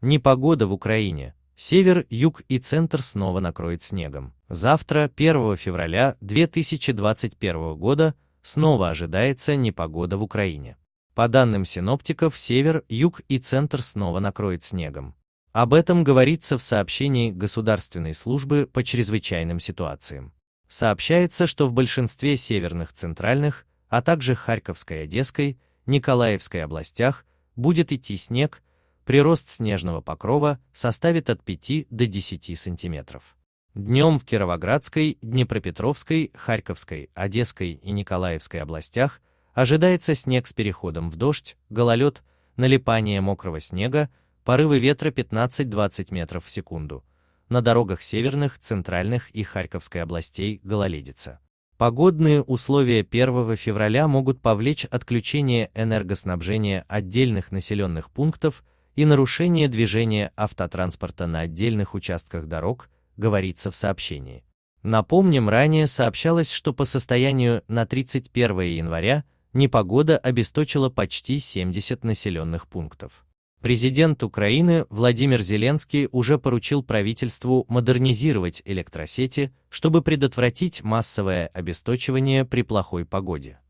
Непогода в Украине. Север, юг и центр снова накроет снегом. Завтра, 1 февраля 2021 года, снова ожидается непогода в Украине. По данным синоптиков, север, юг и центр снова накроет снегом. Об этом говорится в сообщении Государственной службы по чрезвычайным ситуациям. Сообщается, что в большинстве северных, центральных, а также Харьковской, Одесской, Николаевской областях будет идти снег, прирост снежного покрова составит от 5 до 10 сантиметров. Днем в Кировоградской, Днепропетровской, Харьковской, Одесской и Николаевской областях ожидается снег с переходом в дождь, гололед, налипание мокрого снега, порывы ветра 15-20 метров в секунду. На дорогах северных, центральных и Харьковской областей гололедица. Погодные условия 1 февраля могут повлечь отключение энергоснабжения отдельных населенных пунктов и нарушение движения автотранспорта на отдельных участках дорог, говорится в сообщении. Напомним, ранее сообщалось, что по состоянию на 31 января непогода обесточила почти 70 населенных пунктов. Президент Украины Владимир Зеленский уже поручил правительству модернизировать электросети, чтобы предотвратить массовое обесточивание при плохой погоде.